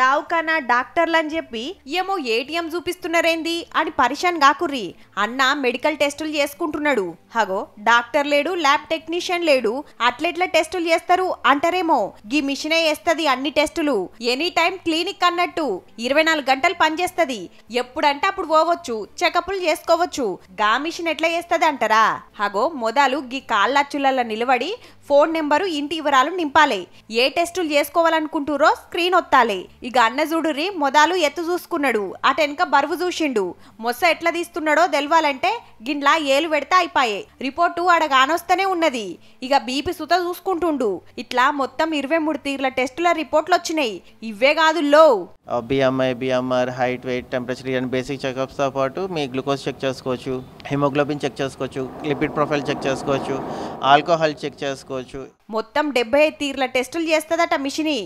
దావుకానా డాక్టర్లని చెప్పి ఏమో ఏటీఎం చూపిస్తున్నారేంది అని పరిషాన్ కాకుర్రి అన్న మెడికల్ టెస్టులు చేసుకుంటున్నాడు హగో డాక్టర్ లేడు ల్యాబ్ టెక్నీషియన్ లేడు అట్లెట్ల టెస్టులు చేస్తారు అంటారేమో గీ మిషనే వేస్తుంది అన్ని టెస్టులు ఎనీ టైం క్లినిక్ అన్నట్టు ఇరవై నాలుగు గంటలు పనిచేస్తుంది ఎప్పుడంటే అప్పుడు పోవచ్చు చెకప్లు చేసుకోవచ్చు గా మిషన్ ఎట్లా చేస్తుంది అంటారా హగో మొదలు గీ కాళ్ళచ్చులలో నిలబడి ఫోన్ నెంబరు ఇంటి వివరాలు నింపాలి ఏ టెస్టులు చేసుకోవాలనుకుంటురో స్క్రీన్ ఒత్తాలి ఇక అన్న చూడురి మొదలు ఎత్తు చూసుకున్నాడు అటెనక బరువు చూసిండు మొస్స ఎట్లా తీస్తున్నాడో తెలవాలంటే గిండ్లా ఏలు పెడితే అయిపోయాయి రిపోర్టు ఆడ ఉన్నది ఇక బీపీ సుత చూసుకుంటుండు ఇట్లా మొత్తం ఇరవై మూడు తీర్ల టెస్టుల రిపోర్ట్లు వచ్చినాయి ఇవే కాదు లో BMI BMR height weight temperature ఇలాంటి బేసిక్ చెకప్స్తో పాటు మీ గ్లూకోజ్ చెక్ చేసుకోవచ్చు హిమోగ్లోబిన్ చెక్ చేసుకోవచ్చు లిపిడ్ ప్రొఫైల్ చెక్ చేసుకోవచ్చు ఆల్కహాల్ చెక్ చేసుకోవచ్చు మొత్తం డెబ్బై తీర్ల టెస్టులు చేస్తుందట మిషిని